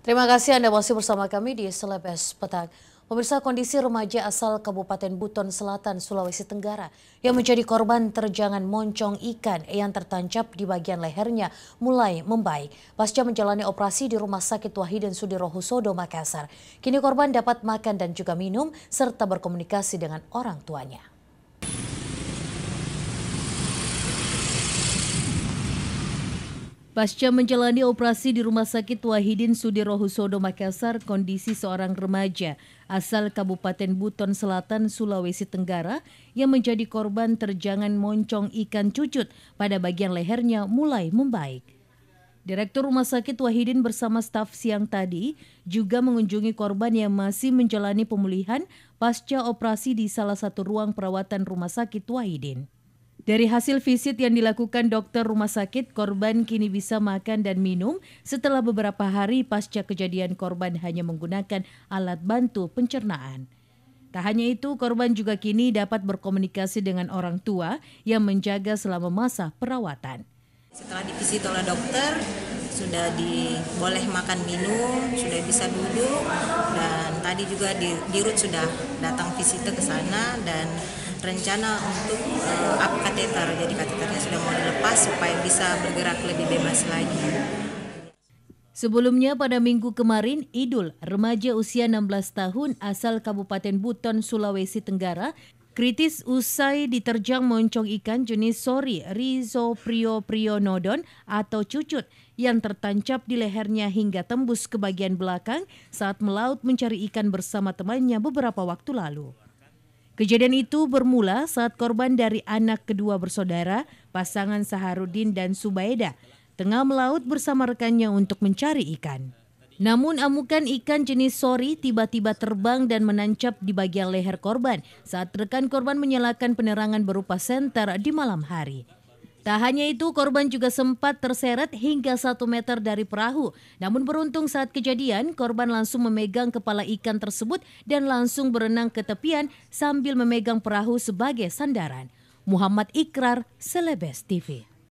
Terima kasih Anda masih bersama kami di Selebes Petang. Pemirsa kondisi remaja asal Kabupaten Buton Selatan, Sulawesi Tenggara yang menjadi korban terjangan moncong ikan yang tertancap di bagian lehernya mulai membaik pasca menjalani operasi di Rumah Sakit Wahidin Sudirohusodo, Makassar. Kini korban dapat makan dan juga minum serta berkomunikasi dengan orang tuanya. Pasca menjalani operasi di Rumah Sakit Wahidin Sudirohusodo Makassar, kondisi seorang remaja asal Kabupaten Buton Selatan, Sulawesi Tenggara yang menjadi korban terjangan moncong ikan cucut pada bagian lehernya mulai membaik. Direktur Rumah Sakit Wahidin bersama staf siang tadi juga mengunjungi korban yang masih menjalani pemulihan pasca operasi di salah satu ruang perawatan Rumah Sakit Wahidin. Dari hasil visit yang dilakukan dokter rumah sakit, korban kini bisa makan dan minum setelah beberapa hari pasca kejadian korban hanya menggunakan alat bantu pencernaan. Tak hanya itu, korban juga kini dapat berkomunikasi dengan orang tua yang menjaga selama masa perawatan. Setelah divisit oleh dokter, sudah di boleh makan minum, sudah bisa duduk, dan tadi juga di, di sudah datang visite ke sana dan rencana untuk uh, up kateter. Jadi kateternya sudah mau dilepas supaya bisa bergerak lebih bebas lagi. Sebelumnya pada minggu kemarin, Idul, remaja usia 16 tahun asal Kabupaten Buton, Sulawesi Tenggara, kritis usai diterjang moncong ikan jenis sori Rhizoprioprionodon atau cucut yang tertancap di lehernya hingga tembus ke bagian belakang saat melaut mencari ikan bersama temannya beberapa waktu lalu. Kejadian itu bermula saat korban dari anak kedua bersaudara, pasangan Saharudin dan Subaida, tengah melaut bersama rekannya untuk mencari ikan. Namun amukan ikan jenis sori tiba-tiba terbang dan menancap di bagian leher korban saat rekan korban menyalakan penerangan berupa senter di malam hari. Tak hanya itu, korban juga sempat terseret hingga satu meter dari perahu. Namun beruntung saat kejadian, korban langsung memegang kepala ikan tersebut dan langsung berenang ke tepian sambil memegang perahu sebagai sandaran. Muhammad Ikrar, Selebes TV.